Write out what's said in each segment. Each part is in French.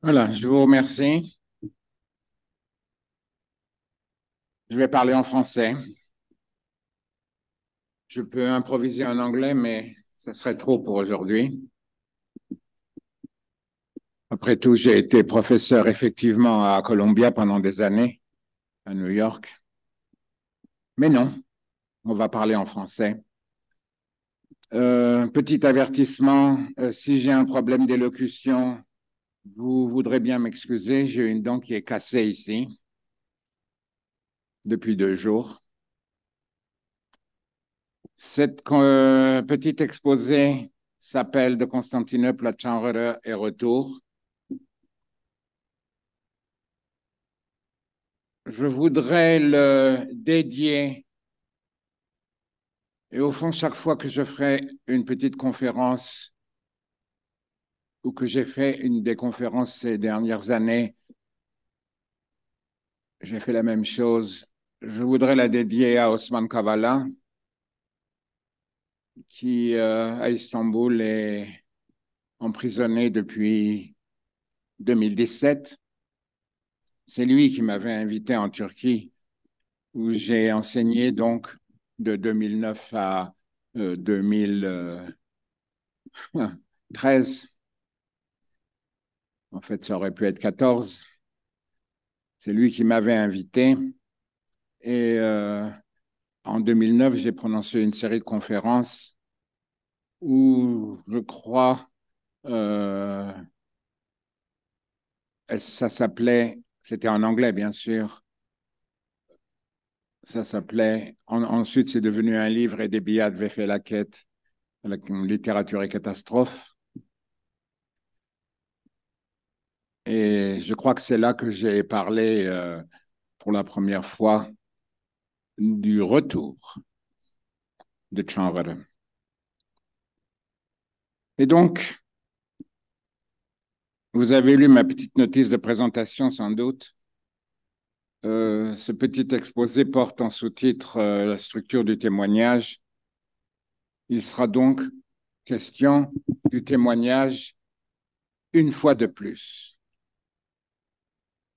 Voilà, je vous remercie. Je vais parler en français. Je peux improviser en anglais, mais ce serait trop pour aujourd'hui. Après tout, j'ai été professeur effectivement à Columbia pendant des années, à New York. Mais non, on va parler en français. Euh, petit avertissement, euh, si j'ai un problème d'élocution, vous voudrez bien m'excuser, j'ai une dent qui est cassée ici depuis deux jours. Cette euh, petite exposé s'appelle De Constantinople à Chambre et retour. Je voudrais le dédier et au fond, chaque fois que je ferai une petite conférence, ou que j'ai fait une des conférences ces dernières années, j'ai fait la même chose. Je voudrais la dédier à Osman Kavala, qui euh, à Istanbul est emprisonné depuis 2017. C'est lui qui m'avait invité en Turquie, où j'ai enseigné donc de 2009 à 2013. Euh, En fait, ça aurait pu être 14. C'est lui qui m'avait invité. Et euh, en 2009, j'ai prononcé une série de conférences où, je crois, euh, ça s'appelait, c'était en anglais bien sûr, ça s'appelait, ensuite c'est devenu un livre et des billets avaient fait la quête, la, littérature et catastrophe. Et je crois que c'est là que j'ai parlé euh, pour la première fois du retour de Chandra. Et donc, vous avez lu ma petite notice de présentation sans doute. Euh, ce petit exposé porte en sous-titre euh, la structure du témoignage. Il sera donc question du témoignage une fois de plus.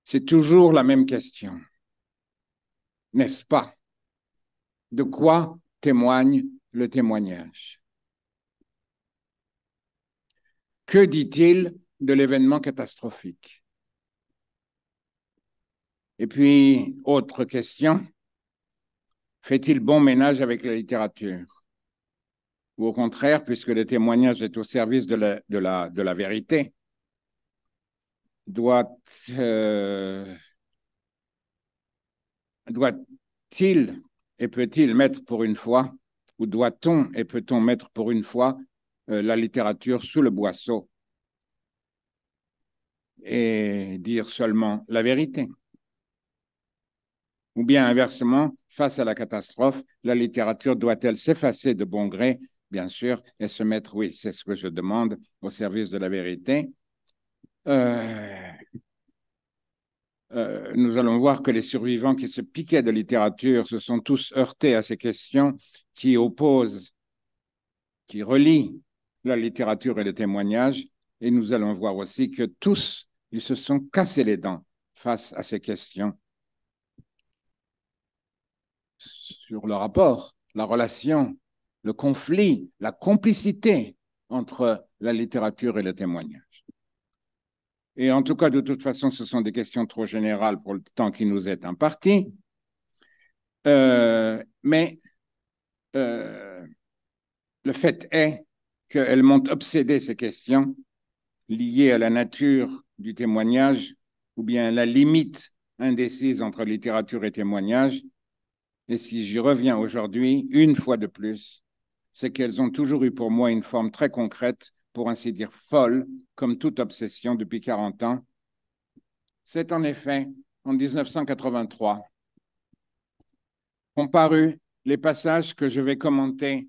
C'est toujours la même question. N'est-ce pas De quoi témoigne le témoignage Que dit-il de l'événement catastrophique Et puis, autre question, fait-il bon ménage avec la littérature Ou au contraire, puisque le témoignage est au service de la, vérité, doit, euh, doit-il et peut-il mettre pour une fois, ou doit-on et peut-on mettre pour une fois euh, la littérature sous le boisseau et dire seulement la vérité Ou bien inversement, face à la catastrophe, la littérature doit-elle s'effacer de bon gré, bien sûr, et se mettre, oui, c'est ce que je demande, au service de la vérité euh, euh, nous allons voir que les survivants qui se piquaient de littérature se sont tous heurtés à ces questions qui opposent, qui relient la littérature et le témoignage. Et nous allons voir aussi que tous, ils se sont cassés les dents face à ces questions sur le rapport, la relation, le conflit, la complicité entre la littérature et le témoignage et en tout cas, de toute façon, ce sont des questions trop générales pour le temps qui nous est imparti. Euh, mais euh, le fait est qu'elles m'ont obsédé ces questions liées à la nature du témoignage ou bien à la limite indécise entre littérature et témoignage. Et si j'y reviens aujourd'hui, une fois de plus, c'est qu'elles ont toujours eu pour moi une forme très concrète pour ainsi dire folle, comme toute obsession depuis 40 ans. C'est en effet en 1983 qu'ont paru les passages que je vais commenter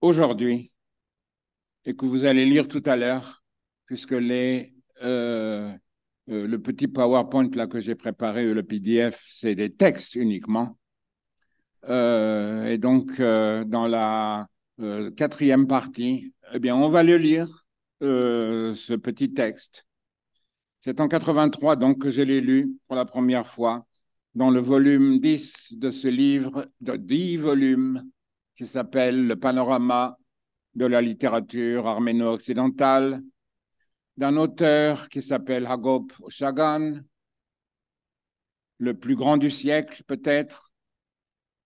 aujourd'hui et que vous allez lire tout à l'heure, puisque les, euh, euh, le petit PowerPoint là que j'ai préparé, le PDF, c'est des textes uniquement. Euh, et donc, dans la euh, quatrième partie, eh bien, on va le lire, euh, ce petit texte. C'est en 83 donc que je l'ai lu pour la première fois dans le volume 10 de ce livre de 10 volumes qui s'appelle Le panorama de la littérature arméno-occidentale d'un auteur qui s'appelle Hagop Oshagan, le plus grand du siècle peut-être,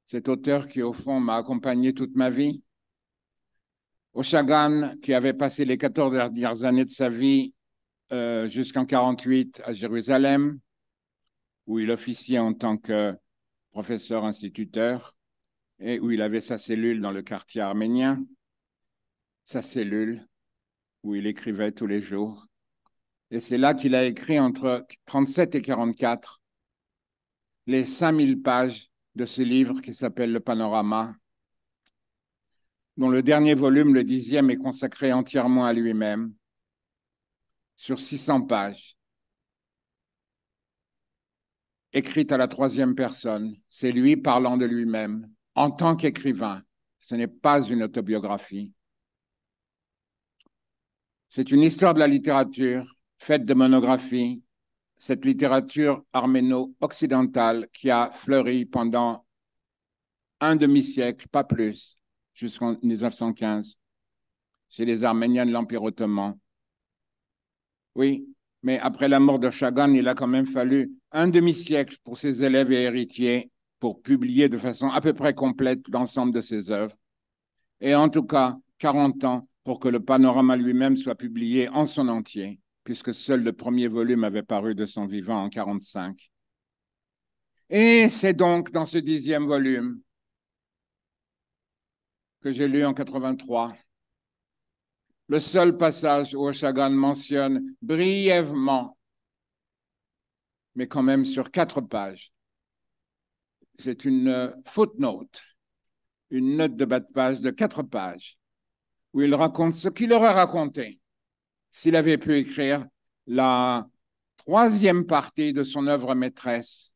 cet auteur qui au fond m'a accompagné toute ma vie Oshagan, qui avait passé les 14 dernières années de sa vie euh, jusqu'en 48 à Jérusalem, où il officiait en tant que professeur instituteur et où il avait sa cellule dans le quartier arménien, sa cellule où il écrivait tous les jours. Et c'est là qu'il a écrit entre 37 et 44 les 5000 pages de ce livre qui s'appelle Le Panorama, dont le dernier volume, le dixième, est consacré entièrement à lui-même, sur 600 pages, écrite à la troisième personne. C'est lui parlant de lui-même, en tant qu'écrivain. Ce n'est pas une autobiographie. C'est une histoire de la littérature, faite de monographies, cette littérature arméno-occidentale qui a fleuri pendant un demi-siècle, pas plus, jusqu'en 1915. C'est les Arméniens de l'Empire ottoman. Oui, mais après la mort de Chagan, il a quand même fallu un demi-siècle pour ses élèves et héritiers pour publier de façon à peu près complète l'ensemble de ses œuvres. Et en tout cas, 40 ans pour que le panorama lui-même soit publié en son entier, puisque seul le premier volume avait paru de son vivant en 1945. Et c'est donc dans ce dixième volume que j'ai lu en 83. Le seul passage où Oshagan mentionne brièvement, mais quand même sur quatre pages, c'est une footnote, une note de bas de page de quatre pages, où il raconte ce qu'il aurait raconté s'il avait pu écrire la troisième partie de son œuvre maîtresse.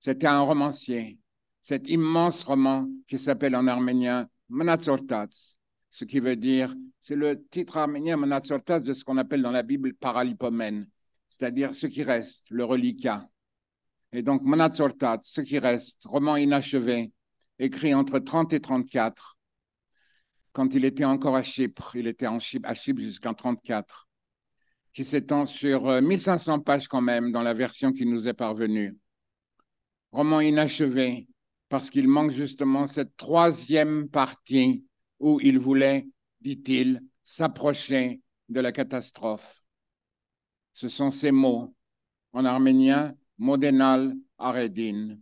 C'était un romancier, cet immense roman qui s'appelle en arménien Manatsortats, ce qui veut dire, c'est le titre arménien Manatsortats de ce qu'on appelle dans la Bible paralipomène, c'est-à-dire ce qui reste, le reliquat. Et donc Manatsortats, ce qui reste, roman inachevé, écrit entre 30 et 34. Quand il était encore à Chypre, il était en Chypre, à Chypre jusqu'en 34, qui s'étend sur 1500 euh, pages quand même dans la version qui nous est parvenue. Roman inachevé, parce qu'il manque justement cette troisième partie où il voulait, dit-il, s'approcher de la catastrophe. Ce sont ces mots, en arménien, Modenal Aredin.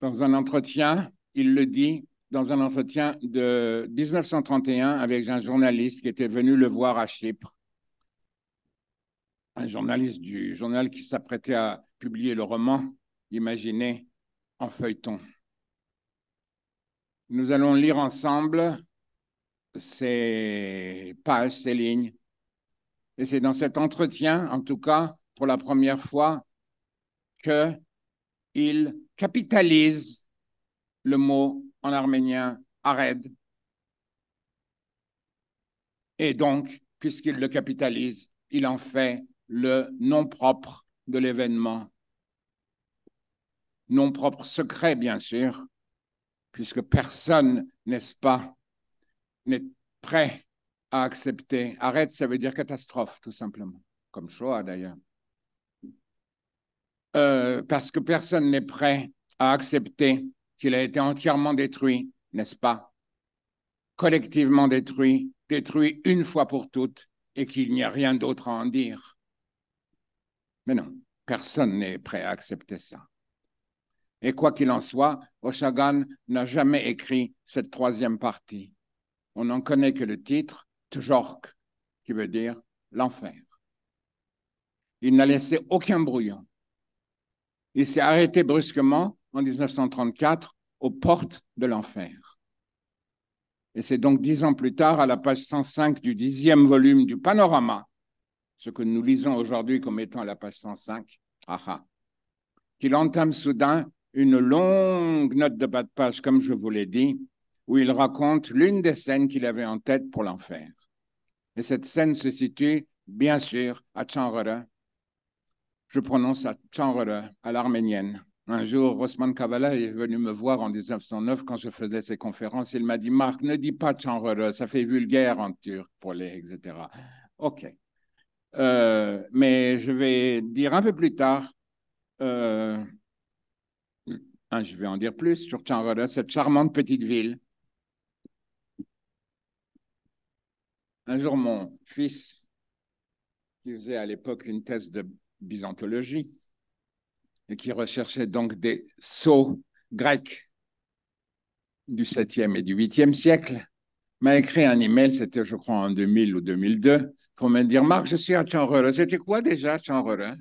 Dans un entretien, il le dit, dans un entretien de 1931 avec un journaliste qui était venu le voir à Chypre un journaliste du journal qui s'apprêtait à publier le roman imaginé en feuilleton. Nous allons lire ensemble ces pages, ces lignes. Et c'est dans cet entretien, en tout cas pour la première fois, que il capitalise le mot en arménien ared. Et donc, puisqu'il le capitalise, il en fait le nom propre de l'événement. Nom propre secret, bien sûr, puisque personne, n'est-ce pas, n'est prêt à accepter. Arrête, ça veut dire catastrophe, tout simplement, comme Shoah d'ailleurs. Euh, parce que personne n'est prêt à accepter qu'il a été entièrement détruit, n'est-ce pas Collectivement détruit, détruit une fois pour toutes, et qu'il n'y a rien d'autre à en dire. Mais non, personne n'est prêt à accepter ça. Et quoi qu'il en soit, Oshagan n'a jamais écrit cette troisième partie. On n'en connaît que le titre, Tjork, qui veut dire l'enfer. Il n'a laissé aucun brouillon. Il s'est arrêté brusquement en 1934 aux portes de l'enfer. Et c'est donc dix ans plus tard, à la page 105 du dixième volume du Panorama, ce que nous lisons aujourd'hui comme étant la page 105, qu'il entame soudain une longue note de bas de page, comme je vous l'ai dit, où il raconte l'une des scènes qu'il avait en tête pour l'enfer. Et cette scène se situe, bien sûr, à Chanrara. Je prononce à Chanrara, à l'arménienne. Un jour, Osman Kavala est venu me voir en 1909 quand je faisais ses conférences. Il m'a dit Marc, ne dis pas Chanrara, ça fait vulgaire en turc pour les, etc. OK. Euh, mais je vais dire un peu plus tard, euh, ah, je vais en dire plus sur Chanroda, cette charmante petite ville. Un jour, mon fils, qui faisait à l'époque une thèse de byzantologie et qui recherchait donc des sceaux grecs du 7e et du 8e siècle, m'a écrit un email, c'était je crois en 2000 ou 2002, Comment dire Marc, je suis à Chanrelin. C'était quoi déjà Chanrelin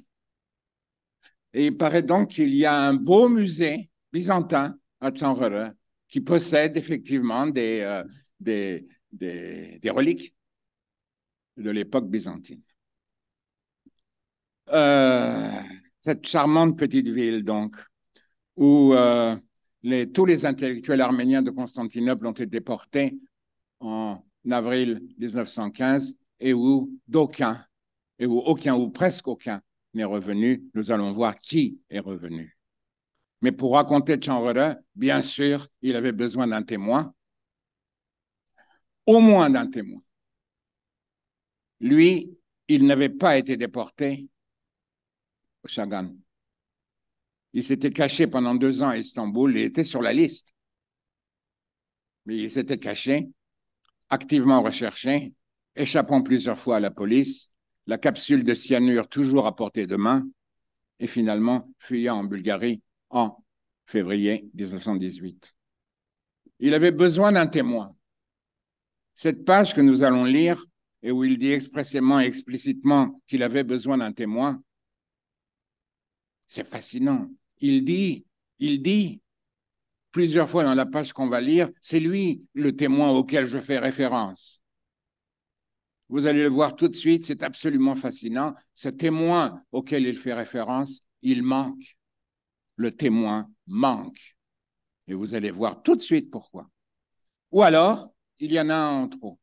Et il paraît donc qu'il y a un beau musée byzantin à Tchanrere qui possède effectivement euh, des, des, des, reliques de l'époque byzantine. Euh, cette charmante petite ville, donc, où euh, tous les intellectuels arméniens de Constantinople ont été déportés en avril 1915 et où d'aucuns, et où aucun ou presque aucun n'est revenu. Nous allons voir qui est revenu. Mais pour raconter Chandra, bien sûr, il avait besoin d'un témoin, au moins d'un témoin. Lui, il n'avait pas été déporté au Chagan. Il s'était caché pendant deux ans à Istanbul et était sur la liste. Mais il s'était caché, activement recherché, échappant plusieurs fois à la police, la capsule de cyanure toujours à portée de main, et finalement fuyant en Bulgarie en février 1918. Il avait besoin d'un témoin. Cette page que nous allons lire et où il dit expressément et explicitement qu'il avait besoin d'un témoin, c'est fascinant. Il dit, il dit plusieurs fois dans la page qu'on va lire, c'est lui le témoin auquel je fais référence. Vous allez le voir tout de suite, c'est absolument fascinant. Ce témoin auquel il fait référence, il manque. Le témoin manque. Et vous allez voir tout de suite pourquoi. Ou alors, il y en a un en trop.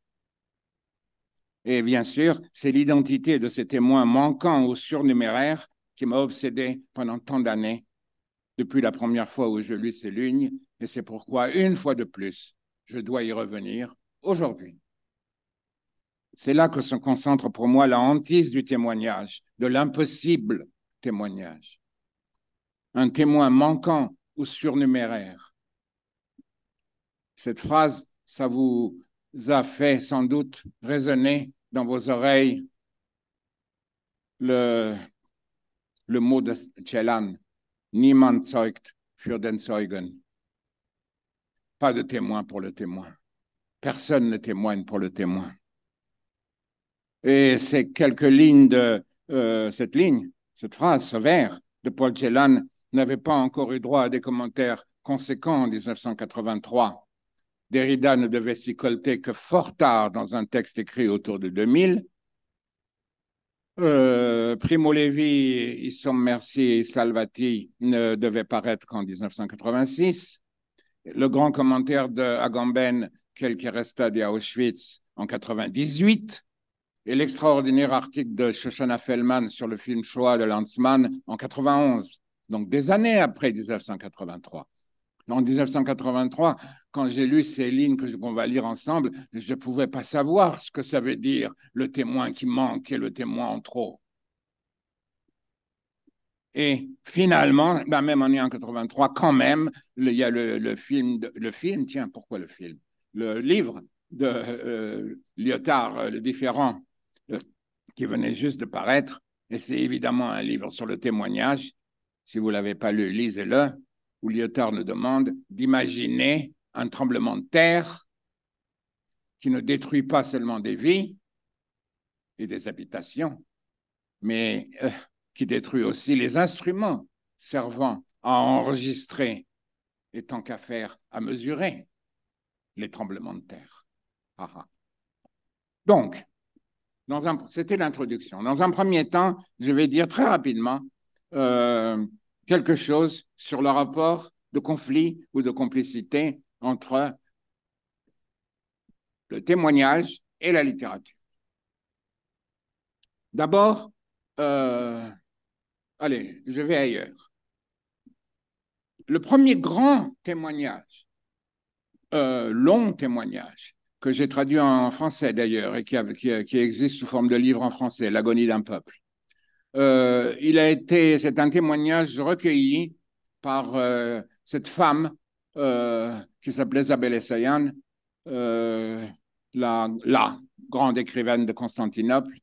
Et bien sûr, c'est l'identité de ces témoins manquant ou surnuméraire qui m'a obsédé pendant tant d'années, depuis la première fois où je lis ces lignes, et c'est pourquoi, une fois de plus, je dois y revenir aujourd'hui. C'est là que se concentre pour moi la hantise du témoignage, de l'impossible témoignage. Un témoin manquant ou surnuméraire. Cette phrase, ça vous a fait sans doute résonner dans vos oreilles le, le mot de Niemand zeugt für den Zeugen. Pas de témoin pour le témoin. Personne ne témoigne pour le témoin. Et ces quelques lignes de euh, cette ligne, cette phrase, ce vers de Paul Celan n'avait pas encore eu droit à des commentaires conséquents en 1983. Derrida ne devait s'y colter que fort tard dans un texte écrit autour de 2000. Euh, Primo Levi, Issom Merci et Salvati ne devaient paraître qu'en 1986. Le grand commentaire de Agamben, quel qui resta d'Auschwitz en 1998 et l'extraordinaire article de Shoshana Fellman sur le film Shoah de Lanzmann en 91, donc des années après 1983. En 1983, quand j'ai lu ces lignes que qu'on va lire ensemble, je ne pouvais pas savoir ce que ça veut dire le témoin qui manque et le témoin en trop. Et finalement, ben, même en 1983, quand même, il y a le, film, le film, tiens, pourquoi le film Le livre de euh, Lyotard, euh, le différent, euh, qui venait juste de paraître, et c'est évidemment un livre sur le témoignage. Si vous ne l'avez pas lu, lisez-le, où Lyotard nous demande d'imaginer un tremblement de terre qui ne détruit pas seulement des vies et des habitations, mais euh, qui détruit aussi les instruments servant à enregistrer et tant qu'à faire à mesurer les tremblements de terre. Ah, ah. Donc, c'était l'introduction. Dans un premier temps, je vais dire très rapidement euh, quelque chose sur le rapport de conflit ou de complicité entre le témoignage et la littérature. D'abord, euh, allez, je vais ailleurs. Le premier grand témoignage, euh, long témoignage que j'ai traduit en français d'ailleurs et qui, existe sous forme de livre en français, L'agonie d'un peuple. Euh, il a été, c'est un témoignage recueilli par euh, cette femme euh, qui s'appelait Isabelle Essayan, la, la, grande écrivaine de Constantinople,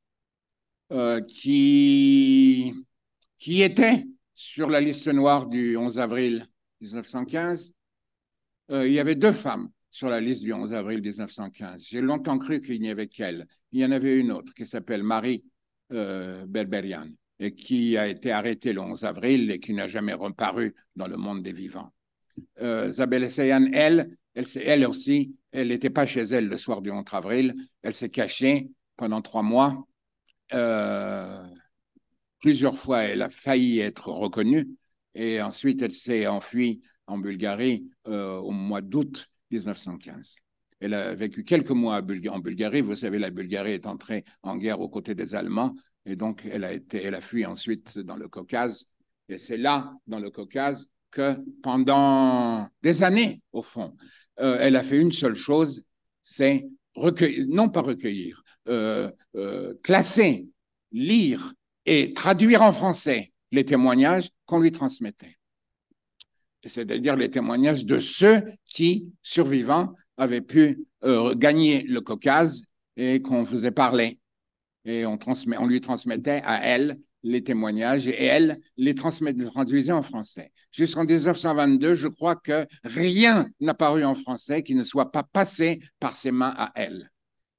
qui, qui était sur la liste noire du 11 avril 1915. il y avait deux femmes sur la liste du 11 avril 1915. J'ai longtemps cru qu'il n'y avait qu'elle. Il y en avait une autre qui s'appelle Marie euh, Berberian et qui a été arrêtée le 11 avril et qui n'a jamais reparu dans le monde des vivants. Euh, Zabel Essayan, elle, elle, aussi, elle n'était pas chez elle le soir du 11 avril. Elle s'est cachée pendant trois mois. Euh, plusieurs fois, elle a failli être reconnue. Et ensuite, elle s'est enfuie en Bulgarie euh, au mois d'août 1915. Elle a vécu quelques mois en Bulgarie. Vous savez, la Bulgarie est entrée en guerre aux côtés des Allemands et donc elle a, été, elle a fui ensuite dans le Caucase. Et c'est là, dans le Caucase, que pendant des années, au fond, euh, elle a fait une seule chose, c'est recueillir, non pas recueillir, euh, euh, classer, lire et traduire en français les témoignages qu'on lui transmettait c'est-à-dire les témoignages de ceux qui, survivants, avaient pu euh, gagner le Caucase et qu'on faisait parler. Et on, lui transmettait à elle les témoignages et elle les traduisait en français. Jusqu'en 1922, je crois que rien n'a paru en français qui ne soit pas passé par ses mains à elle,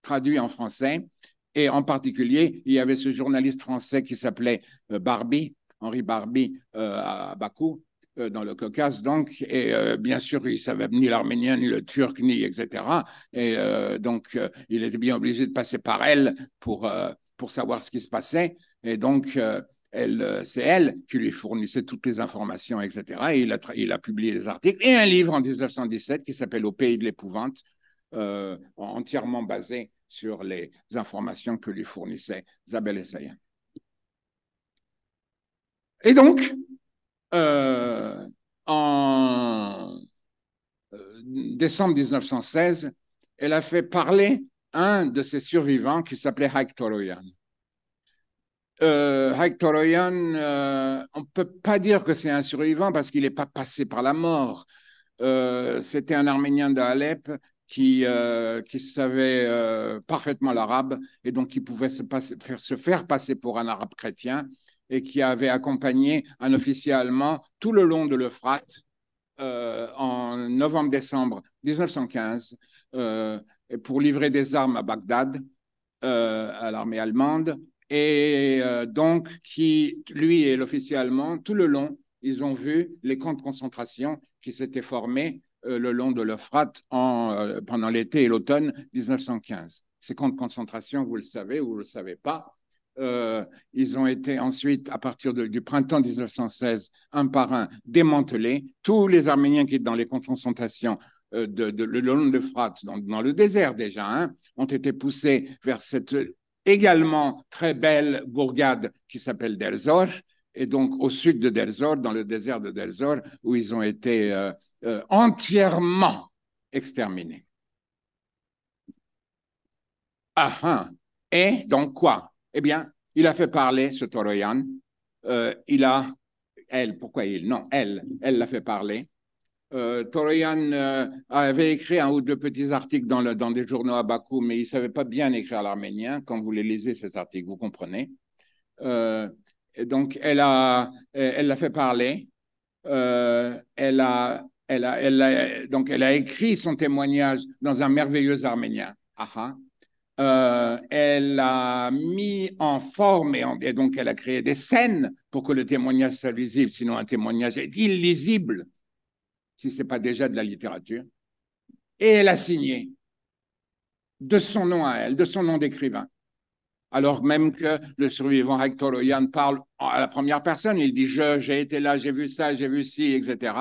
traduit en français. Et en particulier, il y avait ce journaliste français qui s'appelait euh, Barbie, Henri Barbie euh, à Bakou, euh, dans le Caucase, donc, et euh, bien sûr, il savait ni l'arménien, ni le turc, ni etc. Et euh, donc, il était bien obligé de passer par elle pour, pour savoir ce qui se passait. Et donc, elle, c'est elle qui lui fournissait toutes les informations, etc. Et il a, il a publié des articles et un livre en 1917 qui s'appelle Au pays de l'épouvante, entièrement basé sur les informations que lui fournissait Zabel Essayen. Et donc, euh, en euh, décembre 1916, elle a fait parler un de ses survivants qui s'appelait Haik Toroyan. Euh, Haik Toroyan, euh, on ne peut pas dire que c'est un survivant parce qu'il n'est pas passé par la mort. C'était un Arménien d'Alep qui, qui savait parfaitement l'arabe et donc qui pouvait se, se faire passer pour un arabe chrétien et qui avait accompagné un officier allemand tout le long de l'Euphrate euh, en novembre-décembre 1915 euh, pour livrer des armes à Bagdad, euh, à l'armée allemande, et donc qui, lui et l'officier allemand, tout le long, ils ont vu les camps de concentration qui s'étaient formés le long de l'Euphrate pendant l'été et l'automne 1915. Ces camps de concentration, vous le savez ou vous ne le savez pas, euh, ils ont été ensuite, à partir du printemps 1916, un par un, démantelés. Tous les Arméniens qui étaient dans les confrontations euh, de, de, le long de Frat, dans, dans, le désert déjà, hein, ont été poussés vers cette également très belle bourgade qui s'appelle Delzor, et donc au sud de Delzor, dans le désert de Delzor, où ils ont été euh, entièrement exterminés. Ah, et donc quoi eh bien, il a fait parler ce Toroyan. Euh, il a, elle, pourquoi il Non, elle, elle l'a fait parler. Euh, Toroyan euh, avait écrit un ou deux petits articles dans, des journaux à Bakou, mais il ne savait pas bien écrire l'arménien. Quand vous les lisez, ces articles, vous comprenez. Euh, donc, elle l'a elle l'a fait parler. elle a elle donc elle a écrit son témoignage dans un merveilleux arménien. Aha. Euh, elle a mis en forme et, donc elle a créé des scènes pour que le témoignage soit visible, sinon un témoignage est illisible, si ce n'est pas déjà de la littérature. Et elle a signé de son nom à elle, de son nom d'écrivain. Alors même que le survivant Hector Oyan parle à la première personne, il dit je, j'ai été là, j'ai vu ça, j'ai vu ci, etc.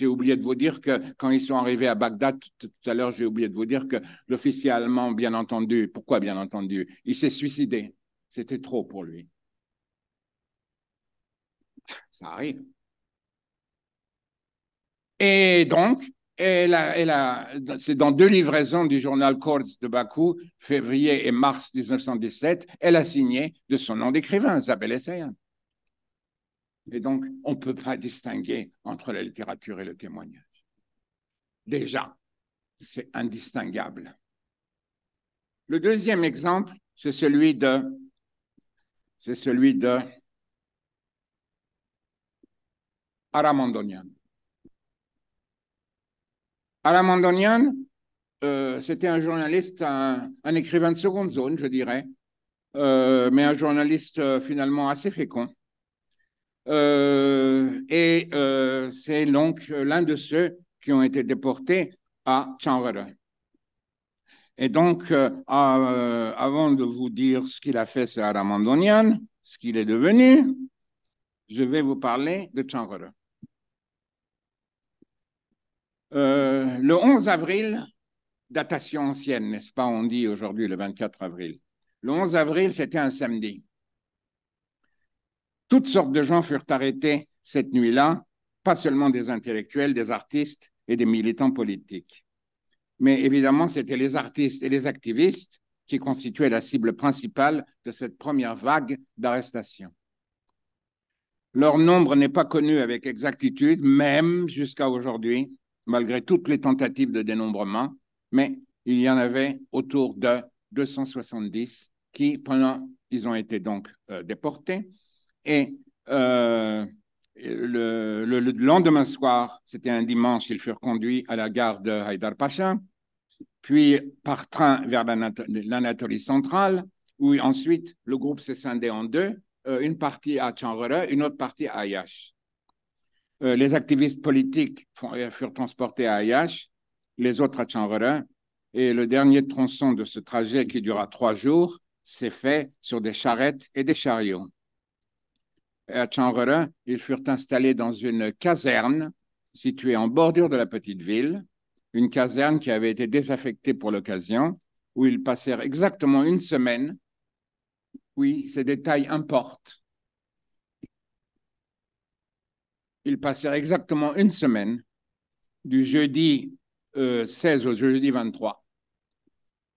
J'ai oublié de vous dire que quand ils sont arrivés à Bagdad, tout, à l'heure, j'ai oublié de vous dire que l'officier allemand, bien entendu, pourquoi bien entendu, il s'est suicidé. C'était trop pour lui. Ça arrive. Et donc, elle elle c'est dans deux livraisons du journal Cordes de Bakou, février et mars 1917, elle a signé de son nom d'écrivain, Isabelle Essayan. Et donc, on ne peut pas distinguer entre la littérature et le témoignage. Déjà, c'est indistinguable. Le deuxième exemple, c'est celui de, c'est celui de Aramandonian. Aramandonian, euh, c'était un journaliste, un, écrivain de seconde zone, je dirais, euh, mais un journaliste euh, finalement assez fécond, euh, et euh, c'est donc l'un de ceux qui ont été déportés à Chanvara. Et donc, euh, avant de vous dire ce qu'il a fait, ce Aramandonian, ce qu'il est devenu, je vais vous parler de Chanvara. le 11 avril, datation ancienne, n'est-ce pas On dit aujourd'hui le 24 avril. Le 11 avril, c'était un samedi. Toutes sortes de gens furent arrêtés cette nuit-là, pas seulement des intellectuels, des artistes et des militants politiques. Mais évidemment, c'était les artistes et les activistes qui constituaient la cible principale de cette première vague d'arrestations. Leur nombre n'est pas connu avec exactitude, même jusqu'à aujourd'hui, malgré toutes les tentatives de dénombrement, mais il y en avait autour de 270 qui, pendant, ils ont été donc euh, déportés, et euh, le, lendemain soir, c'était un dimanche, ils furent conduits à la gare de Haïdar Pacha, puis par train vers l'Anatolie centrale, où ensuite le groupe s'est scindé en deux, euh, une partie à Chanvere, une autre partie à Ayash. Euh, les activistes politiques furent transportés à Ayash, les autres à Chanvere, et le dernier tronçon de ce trajet qui dura trois jours s'est fait sur des charrettes et des chariots à Changrelin, ils furent installés dans une caserne située en bordure de la petite ville, une caserne qui avait été désaffectée pour l'occasion, où ils passèrent exactement une semaine. Oui, ces détails importent. Ils passèrent exactement une semaine, du jeudi 16 euh, au jeudi 23.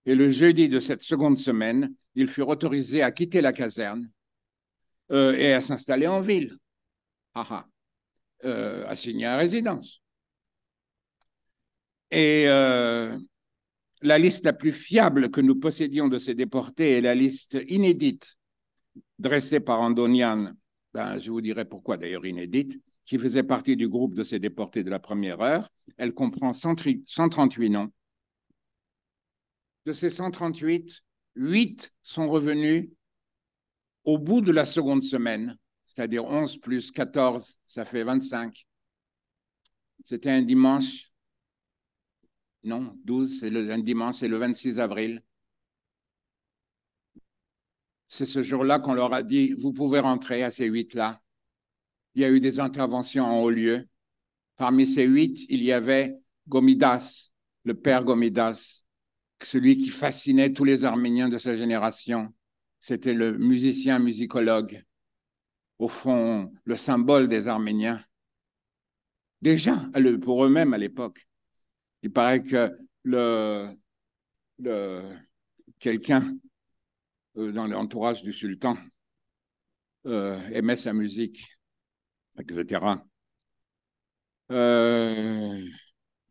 Et le jeudi de cette seconde semaine, ils furent autorisés à quitter la caserne euh, et à s'installer en ville, euh, à signer à résidence. Et euh, la liste la plus fiable que nous possédions de ces déportés est la liste inédite dressée par Andonian. Ben, je vous dirai pourquoi d'ailleurs inédite, qui faisait partie du groupe de ces déportés de la première heure. Elle comprend 138 noms. De ces 138, 8 sont revenus au bout de la seconde semaine, c'est-à-dire 11 plus 14, ça fait 25. C'était un dimanche. Non, 12, c'est un dimanche, c'est le 26 avril. C'est ce jour-là qu'on leur a dit, vous pouvez rentrer à ces huit-là. Il y a eu des interventions en haut lieu. Parmi ces huit, il y avait Gomidas, le père Gomidas, celui qui fascinait tous les Arméniens de sa génération, c'était le musicien musicologue, au fond, le symbole des Arméniens. Déjà, pour eux-mêmes à l'époque. Il paraît que le, quelqu'un euh, dans l'entourage du sultan euh, aimait sa musique, etc. Euh,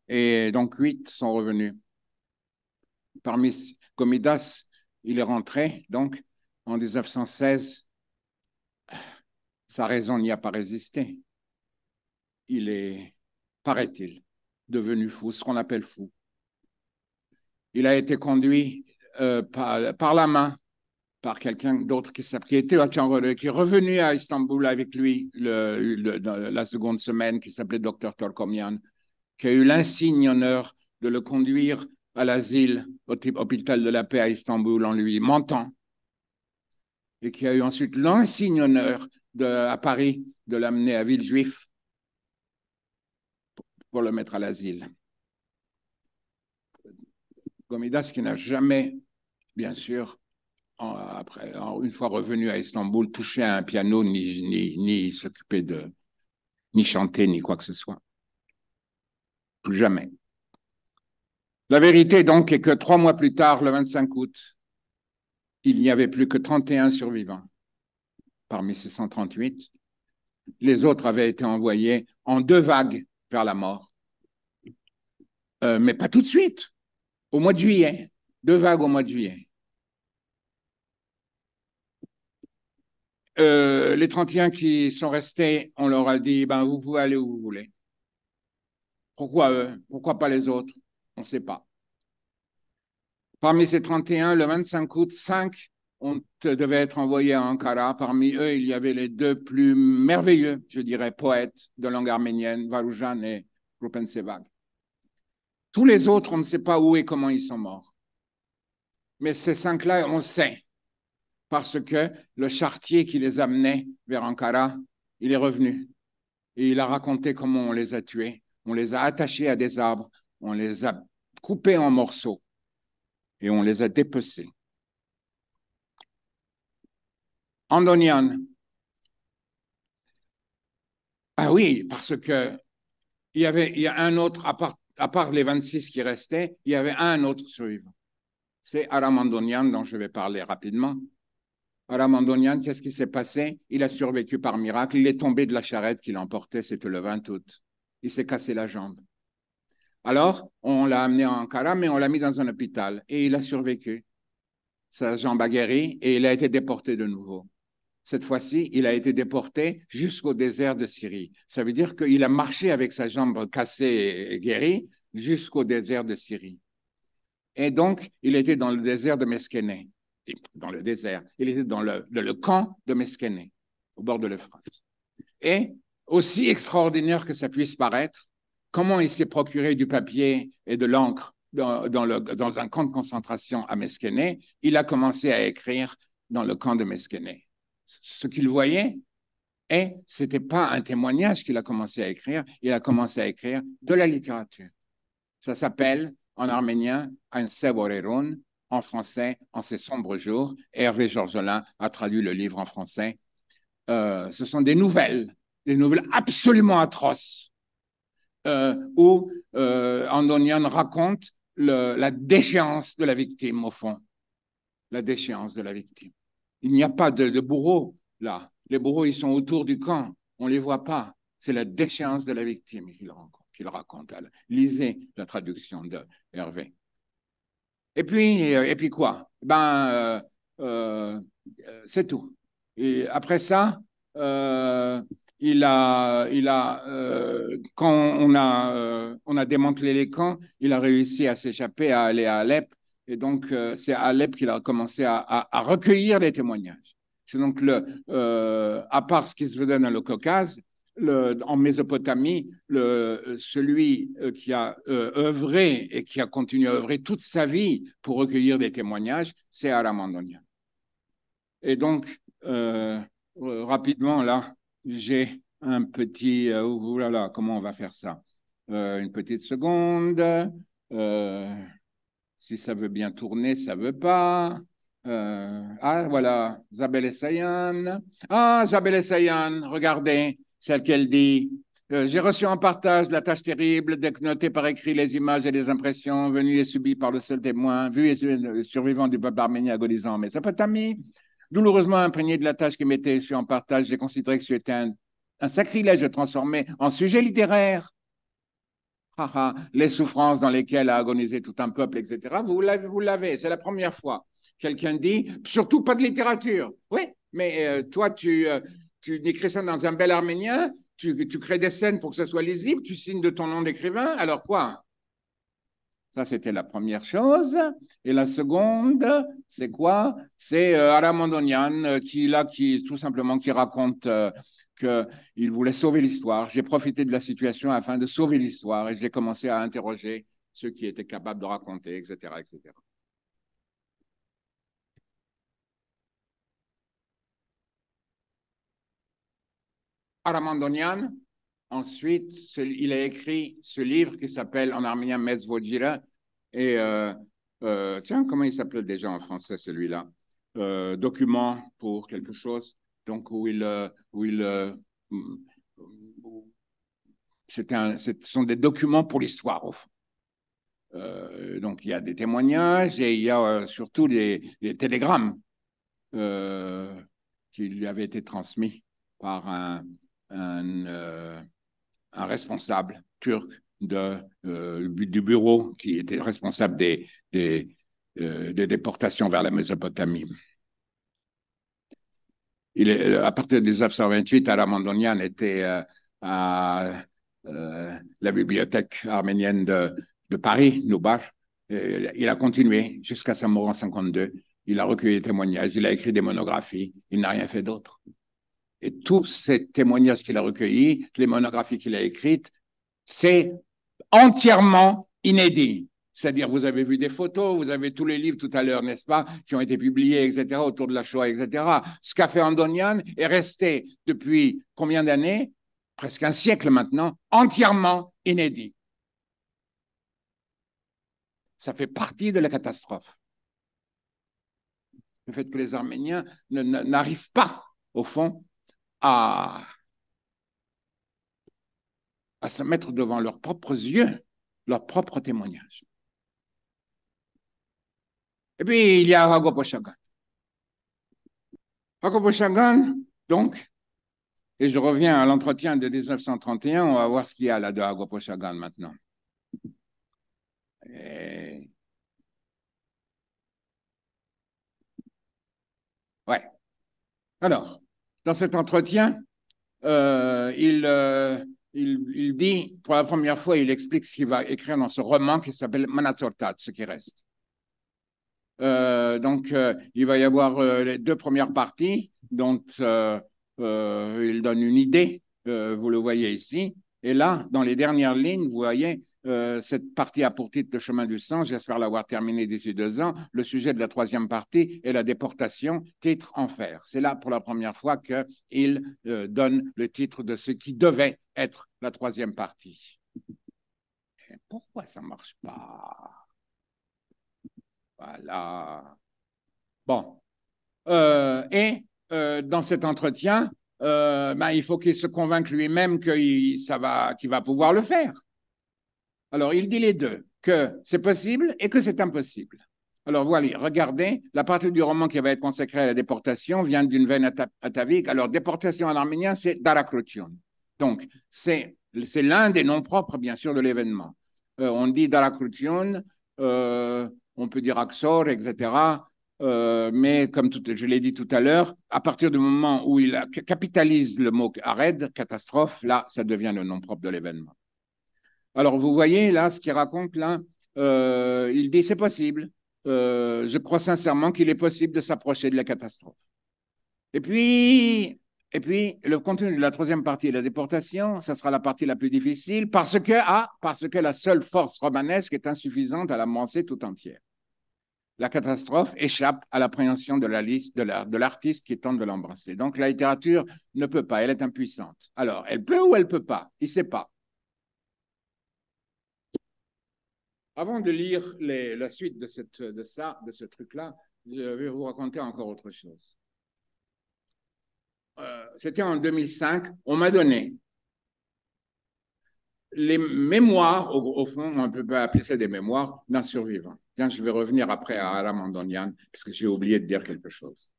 et donc, huit sont revenus. Parmi Comidas, il est rentré, donc, en 1916, sa raison n'y a pas résisté. Il est, paraît-il, devenu fou, ce qu'on appelle fou. Il a été conduit euh, par, la main par quelqu'un d'autre qui s'appelait Théodore qui est revenu à Istanbul avec lui la seconde semaine, qui s'appelait Dr. Torkomian, qui a eu l'insigne honneur de le conduire à l'asile, au hôpital de la paix à Istanbul en lui mentant et qui a eu ensuite l'insigne honneur à Paris de l'amener à Villejuif pour le mettre à l'asile. Gomidas qui n'a jamais, bien sûr, après, une fois revenu à Istanbul, touché à un piano, ni, ni, ni s'occuper de, ni chanter, ni quoi que ce soit. Plus jamais. La vérité, donc, est que trois mois plus tard, le 25 août, il n'y avait plus que 31 survivants parmi ces 138. Les autres avaient été envoyés en deux vagues vers la mort. Euh, mais pas tout de suite, au mois de juillet. Deux vagues au mois de juillet. Euh, les 31 qui sont restés, on leur a dit, ben, vous pouvez aller où vous voulez. Pourquoi eux Pourquoi pas les autres On ne sait pas. Parmi ces 31, le 25 août, 5 euh, devaient être envoyés à Ankara. Parmi eux, il y avait les deux plus merveilleux, je dirais, poètes de langue arménienne, Varoujan et Rupensevag Tous les autres, on ne sait pas où et comment ils sont morts. Mais ces cinq-là, on sait, parce que le chartier qui les amenait vers Ankara, il est revenu. Et il a raconté comment on les a tués. On les a attachés à des arbres, on les a coupés en morceaux et on les a dépecés. Andonian. Ah oui, parce que il y avait a un autre, à part, à part les 26 qui restaient, il y avait un autre survivant. C'est Aram Andonian dont je vais parler rapidement. Andonian, qu'est-ce qui s'est passé Il a survécu par miracle. Il est tombé de la charrette qu'il emportait, c'était le 20 août. Il s'est cassé la jambe. Alors, on l'a amené en Ankara, mais on l'a mis dans un hôpital et il a survécu. Sa jambe a guéri et il a été déporté de nouveau. Cette fois-ci, il a été déporté jusqu'au désert de Syrie. Ça veut dire qu'il a marché avec sa jambe cassée et guérie jusqu'au désert de Syrie. Et donc, il était dans le désert de Meskéné. Dans le désert. Il était dans le, camp de Meskéné, au bord de l'Euphrate. Et aussi extraordinaire que ça puisse paraître, Comment il s'est procuré du papier et de l'encre dans, un camp de concentration à Mesquené Il a commencé à écrire dans le camp de Mesquené. Ce qu'il voyait, et ce n'était pas un témoignage qu'il a commencé à écrire, il a commencé à écrire de la littérature. Ça s'appelle en arménien un en français en ces sombres jours. Hervé Georgelin a traduit le livre en français. Euh, ce sont des nouvelles, des nouvelles absolument atroces euh, où euh, Andonian raconte la déchéance de la victime, au fond. La déchéance de la victime. Il n'y a pas de, bourreau là. Les bourreaux, ils sont autour du camp. On ne les voit pas. C'est la déchéance de la victime qu'il raconte. raconte. Lisez la traduction de Hervé. Et puis, euh, et puis quoi Ben, c'est tout. Et après ça, il a, il a euh, quand on a, euh, on a démantelé les camps, il a réussi à s'échapper, à aller à Alep. Et donc, euh, c'est à Alep qu'il a commencé à, recueillir les témoignages. C'est donc, le, à part ce qui se faisait dans le Caucase, le, en Mésopotamie, le, celui qui a œuvré et qui a continué à œuvrer toute sa vie pour recueillir des témoignages, c'est Aramandonia. Et donc, rapidement, là, j'ai un petit, oh là là, comment on va faire ça euh, Une petite seconde. Euh, si ça veut bien tourner, ça veut pas. ah voilà, Zabel Essayan. Ah, Zabel Essayan, regardez celle qu'elle dit. J'ai reçu en partage la tâche terrible de par écrit les images et les impressions venues et subies par le seul témoin, vu et survivant du peuple arménien agonisant en Mésopotamie, Douloureusement imprégné de la tâche qui m'était sur en partage, j'ai considéré que c'était un, sacrilège de transformer en sujet littéraire les souffrances dans lesquelles a agonisé tout un peuple, etc. Vous l'avez, vous l'avez. C'est la première fois. Quelqu'un dit, surtout pas de littérature. Oui, mais euh, toi, tu, euh, tu écris ça dans un bel arménien, tu, tu, crées des scènes pour que ça soit lisible, tu signes de ton nom d'écrivain, alors quoi ça, c'était la première chose. Et la seconde, c'est quoi C'est euh, Aramandonian euh, qui, là, qui, tout simplement, qui raconte euh, qu'il voulait sauver l'histoire. J'ai profité de la situation afin de sauver l'histoire et j'ai commencé à interroger ceux qui étaient capables de raconter, etc., etc. Aramandonian, Ensuite, il a écrit ce livre qui s'appelle en arménien Mezvodjira. Et euh, euh, tiens, comment il s'appelle déjà en français celui-là euh, Document pour quelque chose. Donc, où il. Euh, où il un, ce sont des documents pour l'histoire, au fond. donc, il y a des témoignages et il y a surtout des, télégrammes qui lui avaient été transmis par un un responsable turc de, euh, du bureau qui était responsable des, des, euh, déportations vers la Mésopotamie. Euh, à partir de 1928, Mandonian était à la bibliothèque arménienne de, Paris, Noubar. il a continué jusqu'à sa mort en 1952. Il a recueilli des témoignages, il a écrit des monographies, il n'a rien fait d'autre. Et tous ces témoignages qu'il a recueillis, les monographies qu'il a écrites, c'est entièrement inédit. C'est-à-dire, vous avez vu des photos, vous avez tous les livres tout à l'heure, n'est-ce pas, qui ont été publiés, etc., autour de la Shoah, etc. Ce qu'a fait Andonian est resté depuis combien d'années Presque un siècle maintenant, entièrement inédit. Ça fait partie de la catastrophe. Le fait que les Arméniens n'arrivent pas, au fond, à, à se mettre devant leurs propres yeux, leurs propre témoignage. Et puis, il y a Ragopo Shagan. donc, et je reviens à l'entretien de 1931, on va voir ce qu'il y a là de Ragopo maintenant. Ouais. Alors, dans cet entretien, euh, il, euh, il, il, dit, pour la première fois, il explique ce qu'il va écrire dans ce roman qui s'appelle Manazortat, ce qui reste. Euh, donc, il va y avoir les deux premières parties dont il donne une idée, vous le voyez ici. Et là, dans les dernières lignes, vous voyez euh, cette partie a pour titre Le chemin du sang. J'espère l'avoir terminé d'ici deux ans. Le sujet de la troisième partie est la déportation, titre Enfer. C'est là pour la première fois qu'il euh, donne le titre de ce qui devait être la troisième partie. pourquoi ça ne marche pas Voilà. Bon. Euh, et dans cet entretien, ben, il faut qu'il se convainque lui-même qu'il va, va pouvoir le faire. Alors, il dit les deux, que c'est possible et que c'est impossible. Alors voilà, regardez, la partie du roman qui va être consacrée à la déportation vient d'une veine atavique. Alors, déportation en arménien, c'est Darakrutyon. Donc, c'est l'un des noms propres, bien sûr, de l'événement. Euh, on dit Darakrutyon, euh, on peut dire Aksor, etc. Euh, mais comme je l'ai dit tout à l'heure, à partir du moment où il capitalise le mot Ared, catastrophe, là, ça devient le nom propre de l'événement. Alors, vous voyez là ce qu'il raconte là. Euh, il dit c'est possible. Euh, je crois sincèrement qu'il est possible de s'approcher de la catastrophe. Et puis, et puis, le contenu de la troisième partie, la déportation, ça sera la partie la plus difficile parce que, ah, parce que la seule force romanesque est insuffisante à l'amorcer tout entière. La catastrophe échappe à l'appréhension de la liste de l'artiste qui tente de l'embrasser. Donc la littérature ne peut pas, elle est impuissante. Alors, elle peut ou elle peut pas Il ne sait pas. Avant de lire la suite de, ça, de ce truc-là, je vais vous raconter encore autre chose. Euh, c'était en 2005, on m'a donné les mémoires, au, fond, on ne peut pas appeler ça des mémoires d'un survivant. Tiens, je vais revenir après à Aram Andonian, parce que j'ai oublié de dire quelque chose.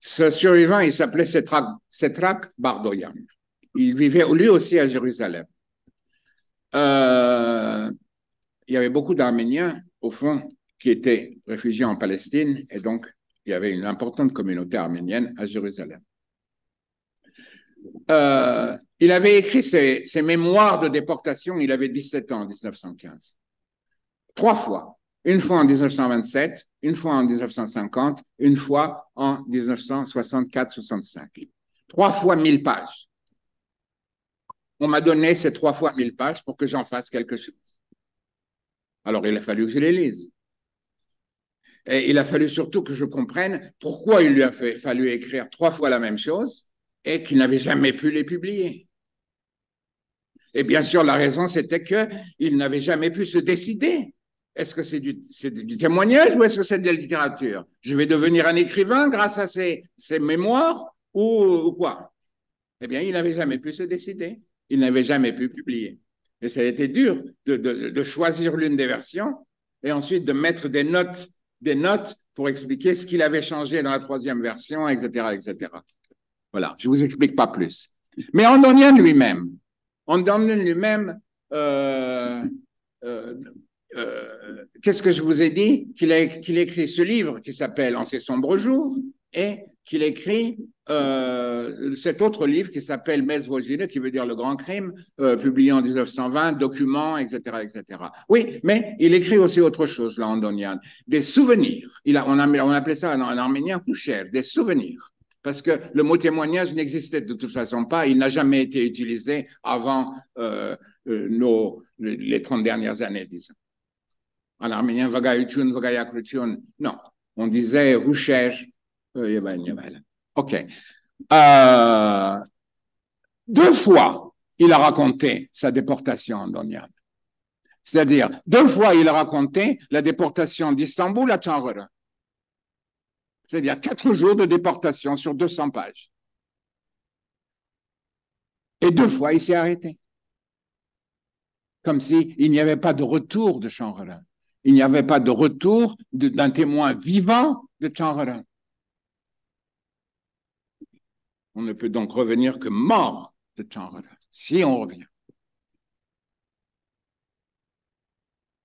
Ce survivant, il s'appelait Setrak, Bardoyan. Il vivait lui aussi à Jérusalem. Euh, il y avait beaucoup d'Arméniens, au fond, qui étaient réfugiés en Palestine, et donc il y avait une importante communauté arménienne à Jérusalem. Euh, il avait écrit ses, ses, mémoires de déportation, il avait 17 ans en 1915. Trois fois. Une fois en 1927, une fois en 1950, une fois en 1964-65. Trois fois mille pages. On m'a donné ces trois fois mille pages pour que j'en fasse quelque chose. Alors il a fallu que je les lise. Et il a fallu surtout que je comprenne pourquoi il lui a fallu écrire trois fois la même chose et qu'il n'avait jamais pu les publier. Et bien sûr, la raison, c'était qu'il n'avait jamais pu se décider. Est-ce que c'est du, témoignage ou est-ce que c'est de la littérature Je vais devenir un écrivain grâce à ces mémoires ou quoi Eh bien, il n'avait jamais pu se décider. Il n'avait jamais pu publier. Et ça a été dur de, choisir l'une des versions et ensuite de mettre des notes, des notes pour expliquer ce qu'il avait changé dans la troisième version, etc., etc. Voilà, je ne vous explique pas plus. Mais Andonian lui-même, Andonian lui-même, euh, euh, euh, qu'est-ce que je vous ai dit Qu'il a, écrit ce livre qui s'appelle En ces sombres jours, et qu'il écrit euh, cet autre livre qui s'appelle Mes qui veut dire Le Grand Crime, euh, publié en 1920, documents, etc., etc. Oui, mais il écrit aussi autre chose, là, Andonian, des souvenirs. Il a, on, a, on appelait ça en, arménien coucher, des souvenirs. Parce que le mot témoignage n'existait de toute façon pas, il n'a jamais été utilisé avant euh, nos, les 30 dernières années, disons. En arménien, vagayutun, vagayakrutun, non. On disait roucher, euh, OK. Euh, deux fois, il a raconté sa déportation en C'est-à-dire, deux fois, il a raconté la déportation d'Istanbul à Tanrera. C'est-à-dire, quatre jours de déportation sur 200 pages. Et deux fois, il s'est arrêté. Comme s'il il n'y avait pas de retour de Chanrelin. Il n'y avait pas de retour d'un témoin vivant de Chanrelin. On ne peut donc revenir que mort de genre si on revient.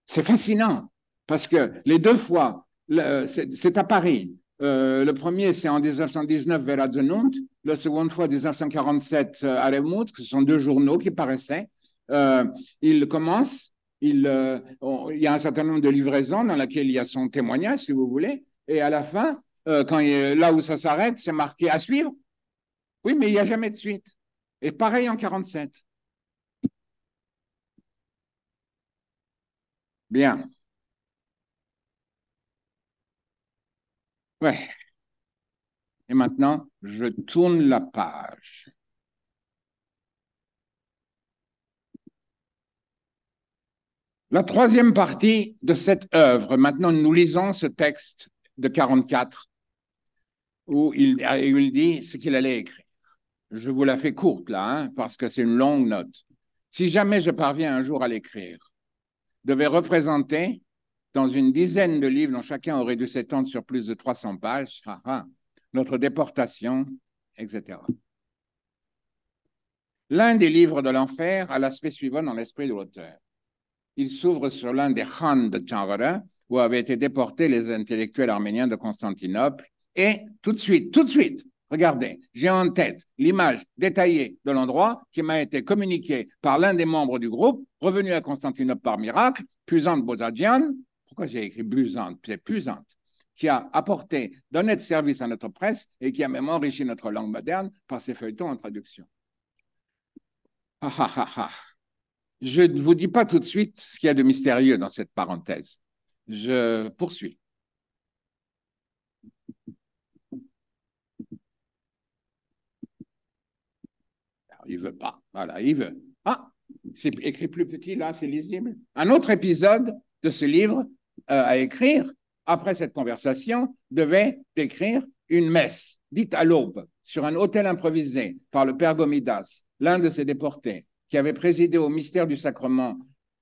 C'est fascinant, parce que les deux fois, c'est à Paris. Euh, le premier, c'est en 1919 vers second la seconde fois, 1947 euh, à ce sont deux journaux qui paraissaient. Euh, il commence, il, y a un certain nombre de livraisons dans lesquelles il y a son témoignage, si vous voulez, et à la fin, quand là où ça s'arrête, c'est marqué à suivre, oui, mais il n'y a jamais de suite. Et pareil en 47. Bien. Ouais. Et maintenant, je tourne la page. La troisième partie de cette œuvre, maintenant nous lisons ce texte de 44 où il, il dit ce qu'il allait écrire je vous la fais courte là, hein, parce que c'est une longue note. Si jamais je parviens un jour à l'écrire, devait représenter dans une dizaine de livres dont chacun aurait dû s'étendre sur plus de 300 pages, notre déportation, etc. L'un des livres de l'enfer a l'aspect suivant dans l'esprit de l'auteur. Il s'ouvre sur l'un des khans de Tchavara où avaient été déportés les intellectuels arméniens de Constantinople, et tout de suite, tout de suite, Regardez, j'ai en tête l'image détaillée de l'endroit qui m'a été communiquée par l'un des membres du groupe, revenu à Constantinople par miracle, Pusante Bozadjian. Pourquoi j'ai écrit Busante C'est Pusante qui a apporté d'honnêtes services à notre presse et qui a même enrichi notre langue moderne par ses feuilletons en traduction. Ah, ah, ah, Je ne vous dis pas tout de suite ce qu'il y a de mystérieux dans cette parenthèse. Je poursuis. il veut pas. Voilà, il veut. Ah, c'est écrit plus petit là, c'est lisible. Un autre épisode de ce livre euh, à écrire, après cette conversation, devait écrire une messe dite à l'aube sur un hôtel improvisé par le père Gomidas, l'un de ses déportés, qui avait présidé au mystère du sacrement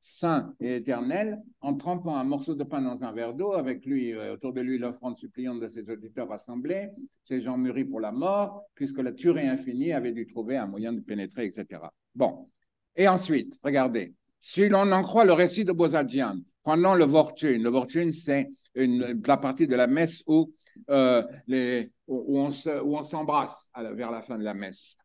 saint et éternel, en trempant un morceau de pain dans un verre d'eau, avec lui, euh, autour de lui, l'offrande suppliante de ses auditeurs rassemblés, ces gens mûris pour la mort, puisque la tuerie infinie avait dû trouver un moyen de pénétrer, etc. Bon. Et ensuite, regardez, si l'on en croit le récit de Bozadjian, pendant le Vortune, le Vortune, c'est la partie de la messe où, euh, on s'embrasse vers la fin de la messe.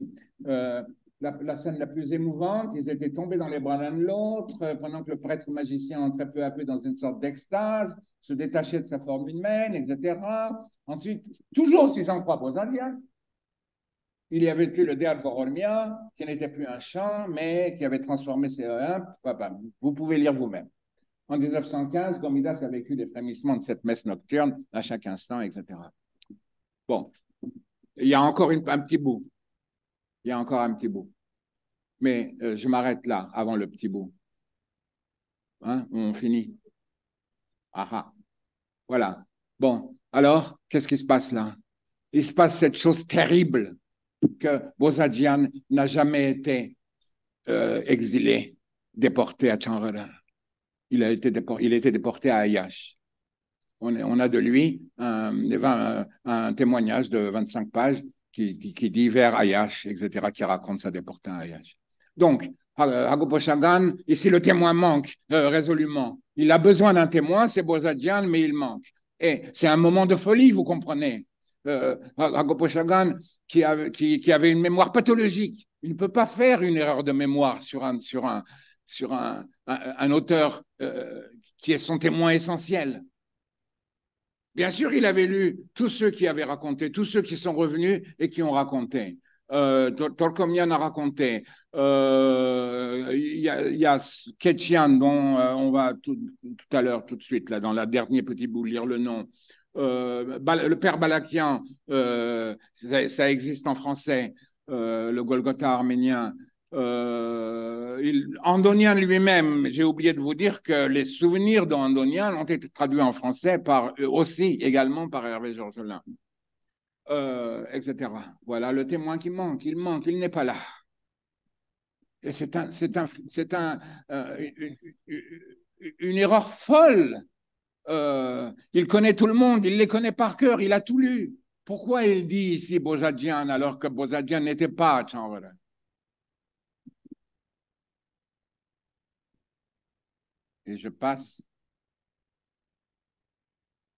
Euh, la, scène la plus émouvante. Ils étaient tombés dans les bras l'un de l'autre, euh, pendant que le prêtre magicien entrait peu à peu dans une sorte d'extase, se détachait de sa forme humaine, etc. Ensuite, toujours si j'en crois aux Indiens, il y avait eu le diable Vorolmia, qui n'était plus un chant, mais qui avait transformé ses euh, ben, Vous pouvez lire vous-même. En 1915, Gomidas a vécu des frémissements de cette messe nocturne à chaque instant, etc. Bon, il y a encore un petit bout. Il y a encore un petit bout. Mais euh, je m'arrête là, avant le petit bout. Hein, on finit. Ah, ah. Voilà. Bon, alors, qu'est-ce qui se passe là Il se passe cette chose terrible que Bozadjian n'a jamais été euh, exilé, déporté à Chanrela. Il a été déporté, il déporté à Ayash. On, a de lui un, un témoignage de 25 pages qui, dit vers Ayash, etc., qui raconte sa déportation à Ayash. Donc, Hagoposhagan, ici le témoin manque euh, résolument. Il a besoin d'un témoin, c'est Bozadjian, mais il manque. Et c'est un moment de folie, vous comprenez. Euh, qui, avait une mémoire pathologique, il ne peut pas faire une erreur de mémoire sur un, sur un, sur un, auteur euh, qui est son témoin essentiel. Bien sûr, il avait lu tous ceux qui avaient raconté, tous ceux qui sont revenus et qui ont raconté. Euh, a raconté. Euh, il y a, y dont euh, on va tout, à l'heure, tout de suite, là, dans la dernier petite bout, lire le nom. Euh, le père Balakian, ça, existe en français, le Golgotha arménien. Euh, il, Andonian lui-même, j'ai oublié de vous dire que les souvenirs d'Andonian ont été traduits en français par, euh, aussi également par Hervé Georgelin, euh, etc. Voilà le témoin qui manque, il manque, il n'est pas là. Et c'est un, c'est un, c'est un, euh, une, erreur folle. Euh, il connaît tout le monde, il les connaît par cœur, il a tout lu. Pourquoi il dit ici Bozadjian alors que Bozadjian n'était pas à et je passe.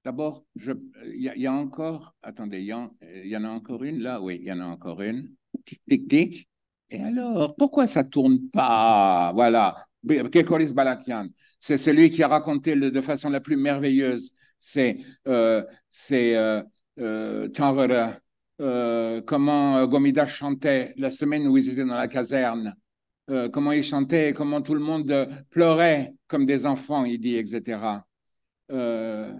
D'abord, euh, il y, a encore, attendez, euh, il y, en a encore une là, oui, il y en a encore une. Et alors, pourquoi ça tourne pas Voilà, Kekoris Balakian, c'est celui qui a raconté le, de façon la plus merveilleuse, c'est euh, c'est comment Gomida chantait la semaine où ils étaient dans la caserne. Euh, comment il chantait, comment tout le monde euh, pleurait comme des enfants, il dit, etc. Euh,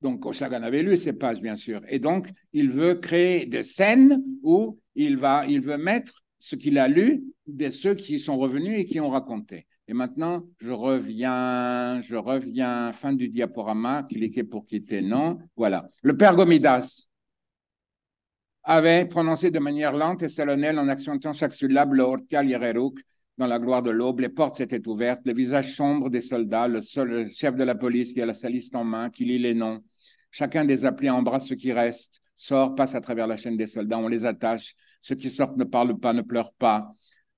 donc, Oshagan avait lu ces pages, bien sûr. Et donc, il veut créer des scènes où il, va, il veut mettre ce qu'il a lu de ceux qui sont revenus et qui ont raconté. Et maintenant, je reviens, je reviens, fin du diaporama, cliquez pour quitter, non, voilà. Le père Gomidas avait prononcé de manière lente et solennelle en accentuant chaque syllabe le yereruk dans la gloire de l'aube, les portes s'étaient ouvertes, le visage sombre des soldats, le, seul, chef de la police qui a la saliste en main, qui lit les noms. Chacun des appelés embrasse ce qui reste, sort, passe à travers la chaîne des soldats, on les attache. Ceux qui sortent ne parlent pas, ne pleurent pas,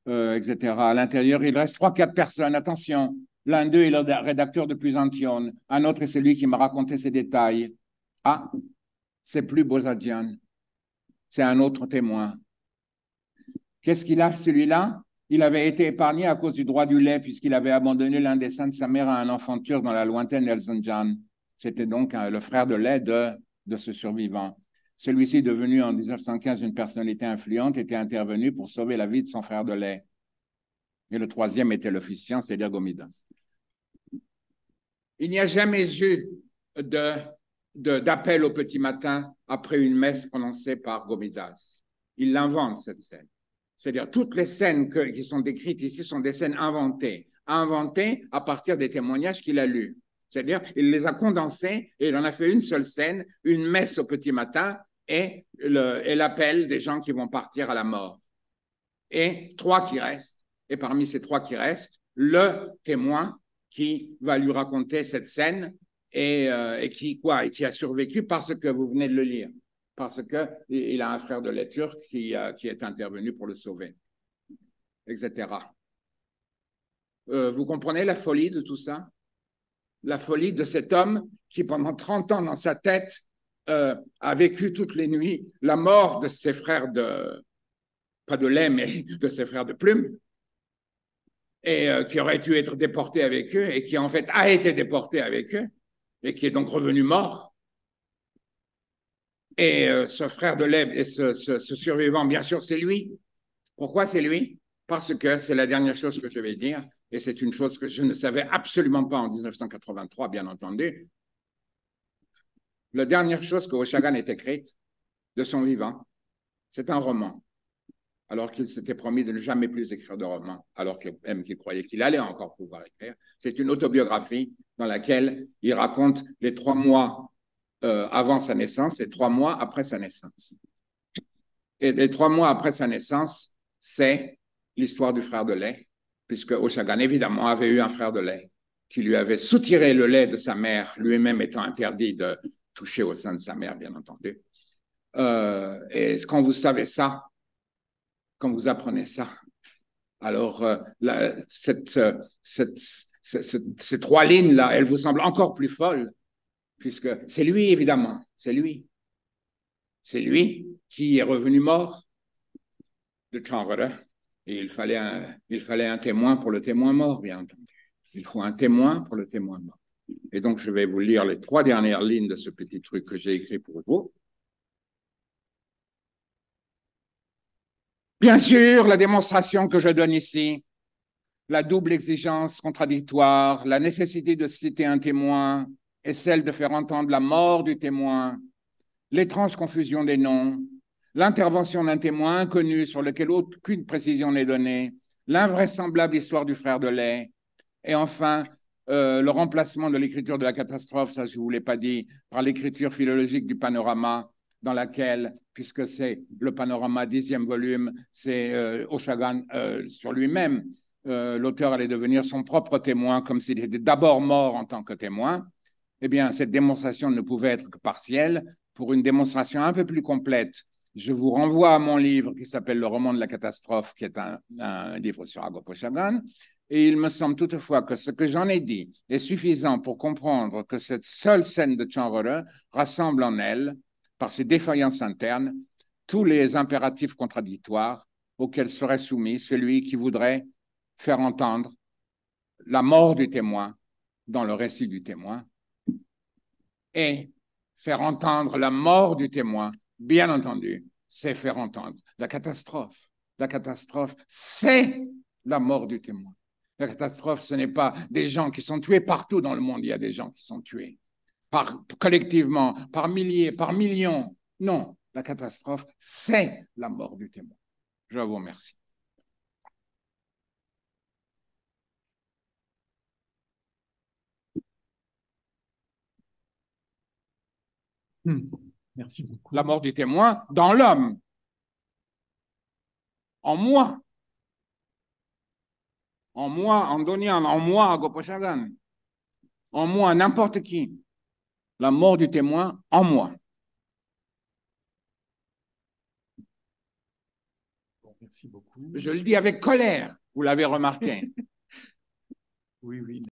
euh, etc. À l'intérieur, il reste trois, quatre personnes. Attention, l'un d'eux est le rédacteur de Pusantion, un autre est celui qui m'a raconté ces détails. Ah, c'est plus Bozadjian, c'est un autre témoin. Qu'est-ce qu'il a, celui-là il avait été épargné à cause du droit du lait, puisqu'il avait abandonné l'un de sa mère à un enfanture dans la lointaine Zanjan. C'était donc hein, le frère de lait de, ce survivant. Celui-ci, devenu en 1915 une personnalité influente, était intervenu pour sauver la vie de son frère de lait. Et le troisième était l'officiant, c'est-à-dire Gomidas. Il n'y a jamais eu d'appel au petit matin après une messe prononcée par Gomidas. Il l'invente, cette scène. C'est-à-dire toutes les scènes qui sont décrites ici sont des scènes inventées, inventées à partir des témoignages qu'il a lus. C'est-à-dire, il les a condensées et il en a fait une seule scène, une messe au petit matin et l'appel des gens qui vont partir à la mort. Et trois qui restent. Et parmi ces trois qui restent, le témoin qui va lui raconter cette scène et euh, qui quoi et qui a survécu parce que vous venez de le lire parce qu'il a un frère de la turc qui, euh, qui est intervenu pour le sauver, etc. Euh, vous comprenez la folie de tout ça La folie de cet homme qui, pendant 30 ans dans sa tête, euh, a vécu toutes les nuits la mort de ses frères de, pas de lait, mais de ses frères de plume, et qui aurait dû être déporté avec eux, et qui en fait a été déporté avec eux, et qui est donc revenu mort et euh, ce frère de Leb et ce, survivant, bien sûr, c'est lui. Pourquoi c'est lui Parce que c'est la dernière chose que je vais dire, et c'est une chose que je ne savais absolument pas en 1983, bien entendu. La dernière chose que Oshagan ait écrite de son vivant, c'est un roman. Alors qu'il s'était promis de ne jamais plus écrire de roman, alors même qu'il croyait qu'il allait encore pouvoir écrire, c'est une autobiographie dans laquelle il raconte les trois mois euh, avant sa naissance et trois mois après sa naissance. Et les trois mois après sa naissance, c'est l'histoire du frère de lait, puisque Oshagan, évidemment, avait eu un frère de lait qui lui avait soutiré le lait de sa mère, lui-même étant interdit de toucher au sein de sa mère, bien entendu. Euh, et quand vous savez ça, quand vous apprenez ça, alors euh, cette, ces trois lignes-là, elles vous semblent encore plus folles puisque c'est lui, évidemment, c'est lui. C'est lui qui est revenu mort de Et il fallait, il fallait un témoin pour le témoin mort, bien entendu. Il faut un témoin pour le témoin mort. Et donc, je vais vous lire les trois dernières lignes de ce petit truc que j'ai écrit pour vous. Bien sûr, la démonstration que je donne ici, la double exigence contradictoire, la nécessité de citer un témoin, est celle de faire entendre la mort du témoin, l'étrange confusion des noms, l'intervention d'un témoin inconnu sur lequel aucune précision n'est donnée, l'invraisemblable histoire du frère de lait, et enfin euh, le remplacement de l'écriture de la catastrophe, ça je ne vous l'ai pas dit, par l'écriture philologique du panorama, dans laquelle, puisque c'est le panorama dixième volume, c'est euh, Oshagan euh, sur lui-même, l'auteur allait devenir son propre témoin, comme s'il était d'abord mort en tant que témoin eh bien, cette démonstration ne pouvait être que partielle. Pour une démonstration un peu plus complète, je vous renvoie à mon livre qui s'appelle Le roman de la catastrophe, qui est un, livre sur Agopo Chagan. Et il me semble toutefois que ce que j'en ai dit est suffisant pour comprendre que cette seule scène de Chanvreux rassemble en elle, par ses défaillances internes, tous les impératifs contradictoires auxquels serait soumis celui qui voudrait faire entendre la mort du témoin dans le récit du témoin et faire entendre la mort du témoin, bien entendu, c'est faire entendre la catastrophe. La catastrophe, c'est la mort du témoin. La catastrophe, ce n'est pas des gens qui sont tués. Partout dans le monde, il y a des gens qui sont tués. collectivement, par milliers, par millions. Non, la catastrophe, c'est la mort du témoin. Je vous remercie. Hmm. Merci beaucoup. La mort du témoin dans l'homme, en moi, en moi, en Donian, en moi, à en moi, n'importe qui. La mort du témoin en moi. merci beaucoup. Je le dis avec colère, vous l'avez remarqué. oui, oui.